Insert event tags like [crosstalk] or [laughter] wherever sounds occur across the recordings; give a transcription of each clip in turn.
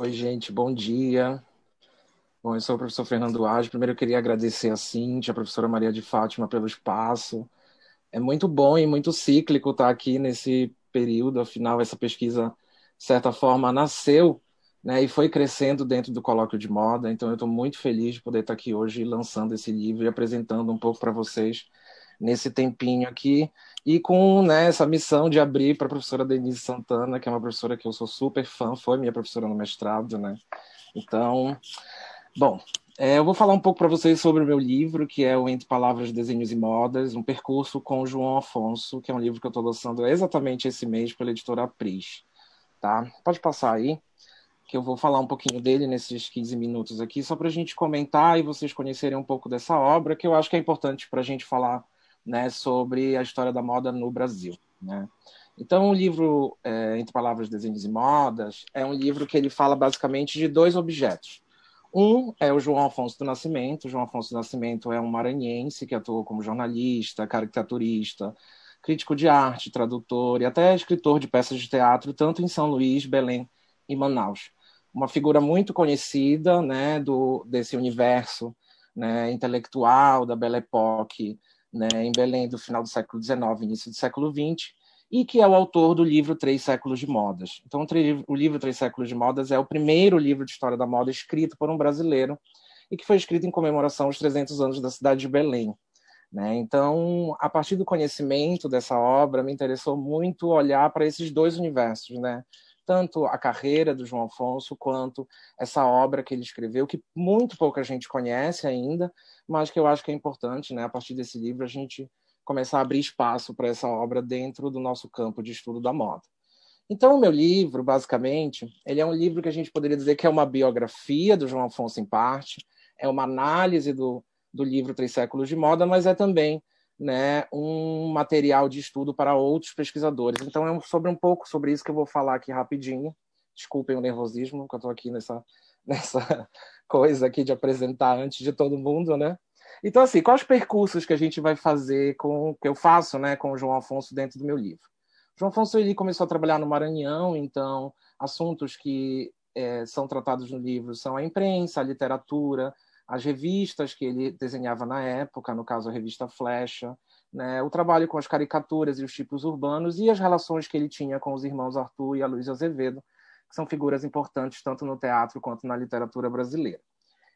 Oi, gente, bom dia. Bom, eu sou o professor Fernando Age. Primeiro eu queria agradecer a Cintia, a professora Maria de Fátima, pelo espaço. É muito bom e muito cíclico estar aqui nesse período, afinal, essa pesquisa, de certa forma, nasceu né, e foi crescendo dentro do colóquio de moda. Então, eu estou muito feliz de poder estar aqui hoje lançando esse livro e apresentando um pouco para vocês nesse tempinho aqui e com né, essa missão de abrir para a professora Denise Santana, que é uma professora que eu sou super fã, foi minha professora no mestrado, né? Então, bom, é, eu vou falar um pouco para vocês sobre o meu livro, que é o Entre Palavras, Desenhos e Modas, um percurso com o João Afonso, que é um livro que eu estou lançando exatamente esse mês pela editora Pris, tá? Pode passar aí que eu vou falar um pouquinho dele nesses 15 minutos aqui, só para a gente comentar e vocês conhecerem um pouco dessa obra, que eu acho que é importante para a gente falar né, sobre a história da moda no Brasil. Né? Então, o livro é, Entre Palavras, Desenhos e Modas é um livro que ele fala basicamente de dois objetos. Um é o João Afonso do Nascimento. O João Afonso do Nascimento é um maranhense que atuou como jornalista, caricaturista, crítico de arte, tradutor e até escritor de peças de teatro, tanto em São Luís, Belém e Manaus. Uma figura muito conhecida né, do, desse universo né, intelectual da Belle Époque, né, em Belém do final do século XIX, início do século XX, e que é o autor do livro Três Séculos de Modas. Então, o livro Três Séculos de Modas é o primeiro livro de história da moda escrito por um brasileiro e que foi escrito em comemoração aos 300 anos da cidade de Belém. Né? Então, a partir do conhecimento dessa obra, me interessou muito olhar para esses dois universos, né? tanto a carreira do João Afonso quanto essa obra que ele escreveu, que muito pouca gente conhece ainda, mas que eu acho que é importante, né, a partir desse livro, a gente começar a abrir espaço para essa obra dentro do nosso campo de estudo da moda. Então, o meu livro, basicamente, ele é um livro que a gente poderia dizer que é uma biografia do João Afonso em parte, é uma análise do, do livro Três Séculos de Moda, mas é também né, um material de estudo para outros pesquisadores. Então é sobre um pouco sobre isso que eu vou falar aqui rapidinho. Desculpem o nervosismo, que eu estou aqui nessa, [laughs] nessa coisa aqui de apresentar antes de todo mundo, né? Então, assim, quais percursos que a gente vai fazer com que eu faço né, com o João Afonso dentro do meu livro? João Afonso ele começou a trabalhar no Maranhão, então assuntos que é, são tratados no livro são a imprensa, a literatura, as revistas que ele desenhava na época, no caso a revista Flecha, né, o trabalho com as caricaturas e os tipos urbanos e as relações que ele tinha com os irmãos Arthur e a Luiz Azevedo, que são figuras importantes tanto no teatro quanto na literatura brasileira.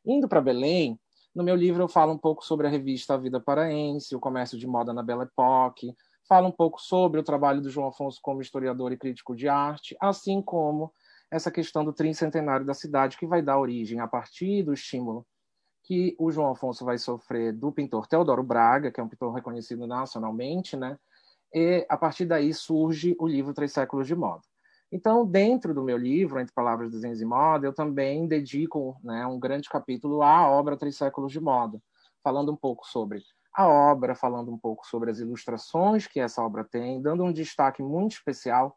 Indo para Belém, no meu livro eu falo um pouco sobre a revista A Vida Paraense, o comércio de moda na Belle Époque, falo um pouco sobre o trabalho do João Afonso como historiador e crítico de arte, assim como essa questão do tricentenário da cidade que vai dar origem a partir do estímulo que o João Afonso vai sofrer do pintor Teodoro Braga, que é um pintor reconhecido nacionalmente, né? E a partir daí surge o livro Três Séculos de Moda. Então, dentro do meu livro, Entre Palavras, Desenhos e Moda, eu também dedico né, um grande capítulo à obra Três Séculos de Moda, falando um pouco sobre a obra, falando um pouco sobre as ilustrações que essa obra tem, dando um destaque muito especial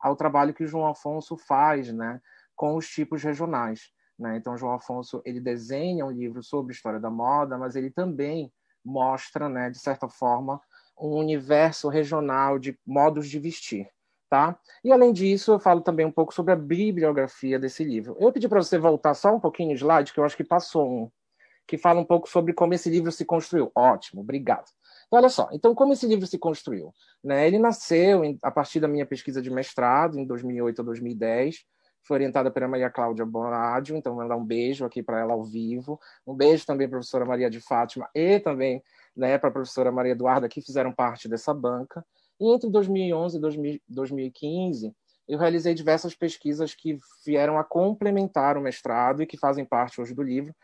ao trabalho que o João Afonso faz né, com os tipos regionais. Né? Então, João Afonso ele desenha um livro sobre história da moda, mas ele também mostra, né, de certa forma, um universo regional de modos de vestir. Tá? E além disso, eu falo também um pouco sobre a bibliografia desse livro. Eu pedi para você voltar só um pouquinho de slide, que eu acho que passou um, que fala um pouco sobre como esse livro se construiu. Ótimo, obrigado. Então, olha só, então como esse livro se construiu? Né? Ele nasceu em, a partir da minha pesquisa de mestrado, em 2008 a 2010, foi orientada pela Maria Cláudia Bonadio, então mandar um beijo aqui para ela ao vivo. Um beijo também para a professora Maria de Fátima e também né, para a professora Maria Eduarda, que fizeram parte dessa banca. E entre 2011 e 2015, eu realizei diversas pesquisas que vieram a complementar o mestrado e que fazem parte hoje do livro.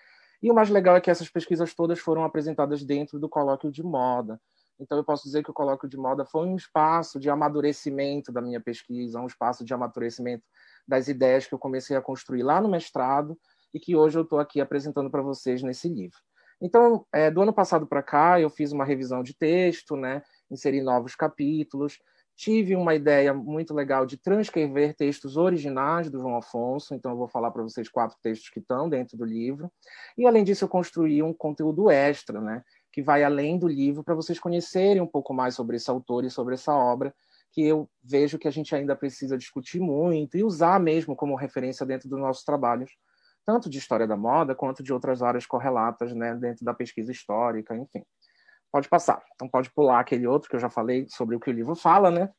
E o mais legal é que essas pesquisas todas foram apresentadas dentro do colóquio de moda. Então, eu posso dizer que o Colóquio de Moda foi um espaço de amadurecimento da minha pesquisa, um espaço de amadurecimento das ideias que eu comecei a construir lá no mestrado e que hoje eu estou aqui apresentando para vocês nesse livro. Então, é, do ano passado para cá, eu fiz uma revisão de texto, né? inseri novos capítulos, tive uma ideia muito legal de transcrever textos originais do João Afonso, então eu vou falar para vocês quatro textos que estão dentro do livro. E além disso, eu construí um conteúdo extra, né? que vai além do livro para vocês conhecerem um pouco mais sobre esse autor e sobre essa obra, que eu vejo que a gente ainda precisa discutir muito e usar mesmo como referência dentro dos nossos trabalhos, tanto de história da moda quanto de outras áreas correlatas, né, dentro da pesquisa histórica, enfim. Pode passar. Então pode pular aquele outro que eu já falei sobre o que o livro fala, né?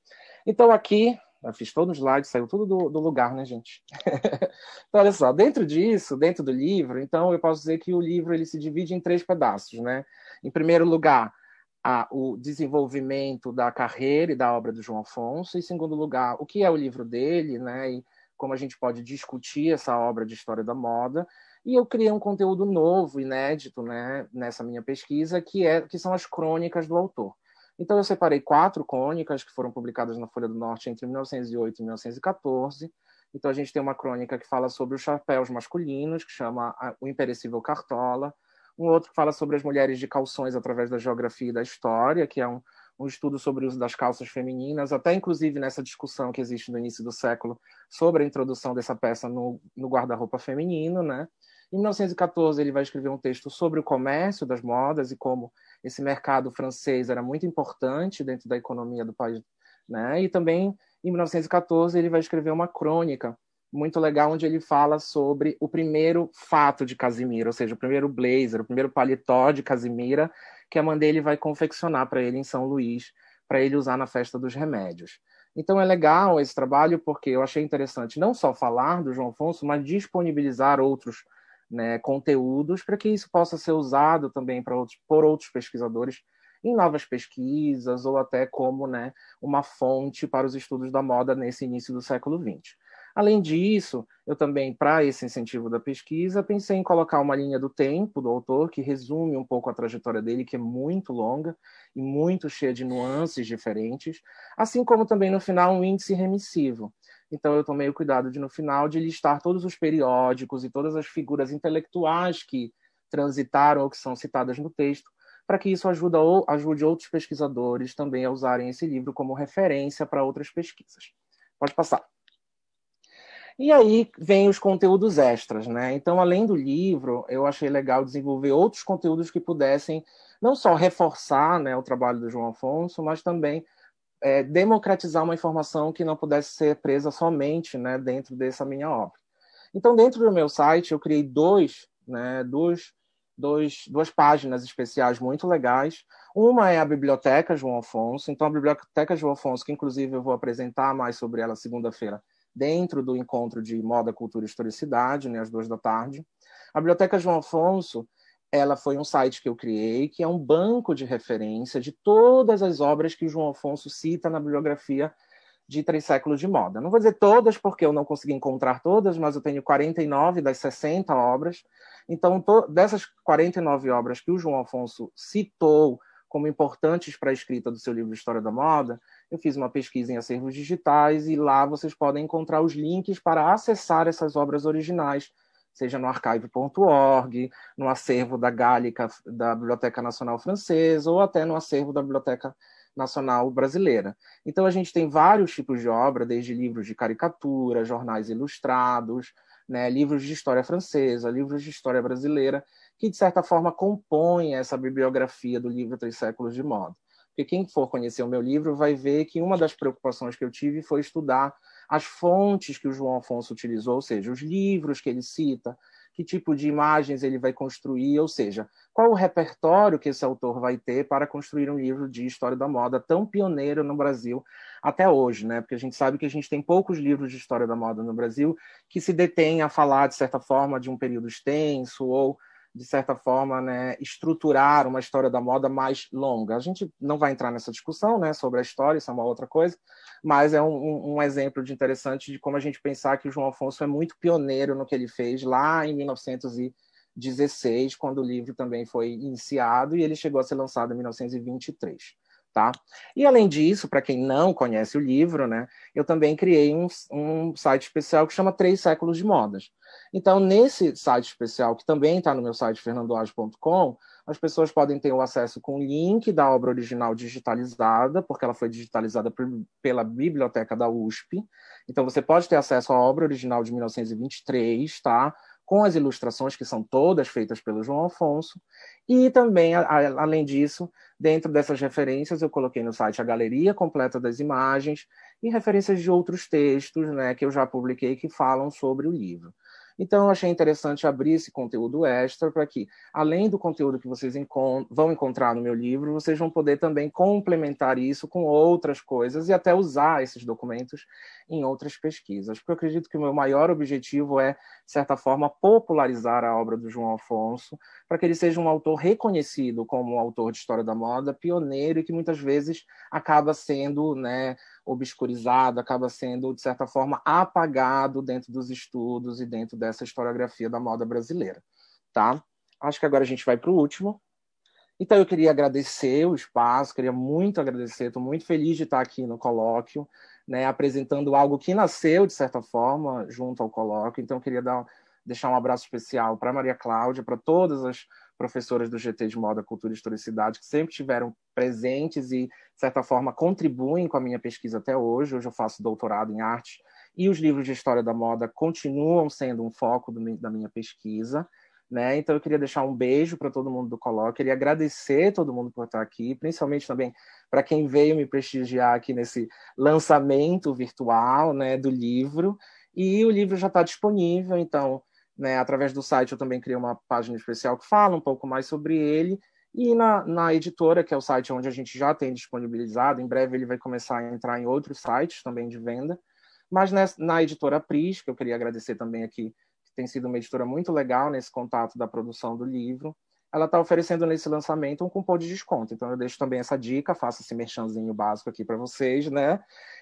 Então aqui eu fiz todo o slide, saiu tudo do, do lugar, né, gente? [laughs] então, olha só, dentro disso, dentro do livro, então eu posso dizer que o livro ele se divide em três pedaços, né? Em primeiro lugar, a, o desenvolvimento da carreira e da obra do João Afonso. Em segundo lugar, o que é o livro dele, né? E como a gente pode discutir essa obra de história da moda. E eu criei um conteúdo novo, inédito, né? Nessa minha pesquisa, que é que são as crônicas do autor. Então eu separei quatro crônicas que foram publicadas na Folha do Norte entre 1908 e 1914. Então a gente tem uma crônica que fala sobre os chapéus masculinos, que chama O Imperecível Cartola um outro que fala sobre as mulheres de calções através da geografia e da história, que é um, um estudo sobre o uso das calças femininas, até inclusive nessa discussão que existe no início do século sobre a introdução dessa peça no, no guarda-roupa feminino, né? Em 1914, ele vai escrever um texto sobre o comércio das modas e como esse mercado francês era muito importante dentro da economia do país. Né? E também, em 1914, ele vai escrever uma crônica muito legal onde ele fala sobre o primeiro fato de Casimira, ou seja, o primeiro blazer, o primeiro paletó de Casimira que a mãe dele vai confeccionar para ele em São Luís, para ele usar na festa dos remédios. Então é legal esse trabalho porque eu achei interessante não só falar do João Afonso, mas disponibilizar outros né, conteúdos para que isso possa ser usado também outros, por outros pesquisadores em novas pesquisas ou até como né, uma fonte para os estudos da moda nesse início do século XX. Além disso, eu também, para esse incentivo da pesquisa, pensei em colocar uma linha do tempo do autor, que resume um pouco a trajetória dele, que é muito longa e muito cheia de nuances diferentes, assim como também no final um índice remissivo. Então, eu tomei o cuidado de, no final, de listar todos os periódicos e todas as figuras intelectuais que transitaram ou que são citadas no texto, para que isso ajuda, ajude outros pesquisadores também a usarem esse livro como referência para outras pesquisas. Pode passar. E aí vem os conteúdos extras, né? Então, além do livro, eu achei legal desenvolver outros conteúdos que pudessem não só reforçar né, o trabalho do João Afonso, mas também é, democratizar uma informação que não pudesse ser presa somente né, dentro dessa minha obra. Então, dentro do meu site, eu criei dois, né, dois, dois, duas páginas especiais muito legais. Uma é a Biblioteca João Afonso. Então, a Biblioteca João Afonso, que inclusive eu vou apresentar mais sobre ela segunda-feira, dentro do encontro de moda, cultura e historicidade, né, às duas da tarde. A Biblioteca João Afonso ela foi um site que eu criei, que é um banco de referência de todas as obras que o João Afonso cita na bibliografia de Três Séculos de Moda. Não vou dizer todas, porque eu não consegui encontrar todas, mas eu tenho 49 das 60 obras. Então, dessas 49 obras que o João Afonso citou como importantes para a escrita do seu livro História da Moda, eu fiz uma pesquisa em acervos digitais e lá vocês podem encontrar os links para acessar essas obras originais, seja no archive.org, no acervo da Gálica da Biblioteca Nacional Francesa ou até no acervo da Biblioteca Nacional Brasileira. Então a gente tem vários tipos de obra, desde livros de caricatura, jornais ilustrados, né, livros de história francesa, livros de história brasileira, que de certa forma compõem essa bibliografia do livro Três Séculos de Moda. Porque quem for conhecer o meu livro vai ver que uma das preocupações que eu tive foi estudar as fontes que o João Afonso utilizou, ou seja, os livros que ele cita, que tipo de imagens ele vai construir, ou seja, qual o repertório que esse autor vai ter para construir um livro de história da moda tão pioneiro no Brasil até hoje, né? Porque a gente sabe que a gente tem poucos livros de história da moda no Brasil que se detêm a falar de certa forma de um período extenso ou de certa forma, né, estruturar uma história da moda mais longa. A gente não vai entrar nessa discussão né, sobre a história, isso é uma outra coisa, mas é um, um exemplo de interessante de como a gente pensar que o João Afonso é muito pioneiro no que ele fez lá em 1916, quando o livro também foi iniciado, e ele chegou a ser lançado em 1923. Tá? E além disso, para quem não conhece o livro, né, eu também criei um, um site especial que chama Três Séculos de Modas. Então, nesse site especial, que também está no meu site fernandoage.com, as pessoas podem ter o acesso com o link da obra original digitalizada, porque ela foi digitalizada por, pela biblioteca da USP. Então, você pode ter acesso à obra original de 1923, tá? com as ilustrações que são todas feitas pelo João Afonso. E também, a, a, além disso, dentro dessas referências, eu coloquei no site a galeria completa das imagens e referências de outros textos né, que eu já publiquei que falam sobre o livro. Então, eu achei interessante abrir esse conteúdo extra para que, além do conteúdo que vocês encont vão encontrar no meu livro, vocês vão poder também complementar isso com outras coisas e até usar esses documentos em outras pesquisas. Porque eu acredito que o meu maior objetivo é, de certa forma, popularizar a obra do João Afonso, para que ele seja um autor reconhecido como um autor de história da moda, pioneiro e que muitas vezes acaba sendo né, obscurizado, acaba sendo, de certa forma, apagado dentro dos estudos e dentro dessa historiografia da moda brasileira. Tá? Acho que agora a gente vai para o último. Então, eu queria agradecer o espaço, queria muito agradecer, estou muito feliz de estar aqui no colóquio né, apresentando algo que nasceu, de certa forma, junto ao colóquio. Então, eu queria dar, deixar um abraço especial para Maria Cláudia, para todas as professoras do GT de Moda, Cultura e Historicidade, que sempre tiveram presentes e, de certa forma, contribuem com a minha pesquisa até hoje. Hoje eu faço doutorado em arte e os livros de história da moda continuam sendo um foco do, da minha pesquisa. Né? Então eu queria deixar um beijo para todo mundo do Coloque, queria agradecer todo mundo por estar aqui, principalmente também para quem veio me prestigiar aqui nesse lançamento virtual, né, do livro. E o livro já está disponível, então, né, através do site eu também criei uma página especial que fala um pouco mais sobre ele. E na, na editora, que é o site onde a gente já tem disponibilizado, em breve ele vai começar a entrar em outros sites também de venda. Mas nessa, na editora Pris, que eu queria agradecer também aqui tem sido uma editora muito legal nesse contato da produção do livro. Ela está oferecendo nesse lançamento um cupom de desconto. Então, eu deixo também essa dica, faço esse merchanzinho básico aqui para vocês, né?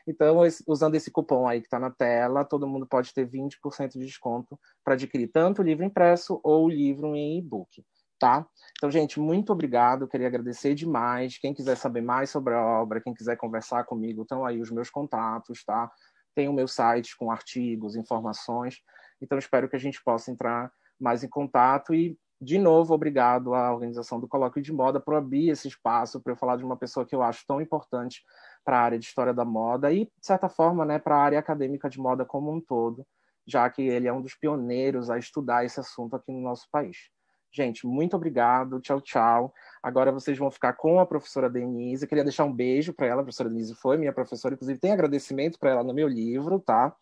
Então, usando esse cupom aí que está na tela, todo mundo pode ter 20% de desconto para adquirir tanto o livro impresso ou o livro em e-book. Tá? Então, gente, muito obrigado, queria agradecer demais. Quem quiser saber mais sobre a obra, quem quiser conversar comigo, estão aí os meus contatos, tá? Tem o meu site com artigos, informações. Então, espero que a gente possa entrar mais em contato e, de novo, obrigado à organização do Colóquio de Moda por abrir esse espaço para eu falar de uma pessoa que eu acho tão importante para a área de história da moda e, de certa forma, né, para a área acadêmica de moda como um todo, já que ele é um dos pioneiros a estudar esse assunto aqui no nosso país. Gente, muito obrigado. Tchau, tchau. Agora vocês vão ficar com a professora Denise. Eu queria deixar um beijo para ela. A professora Denise foi minha professora, inclusive tem agradecimento para ela no meu livro, tá?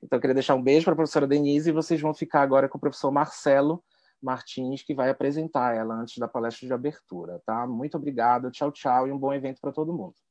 Então eu queria deixar um beijo para a professora Denise e vocês vão ficar agora com o professor Marcelo Martins, que vai apresentar ela antes da palestra de abertura, tá? Muito obrigado. Tchau, tchau e um bom evento para todo mundo.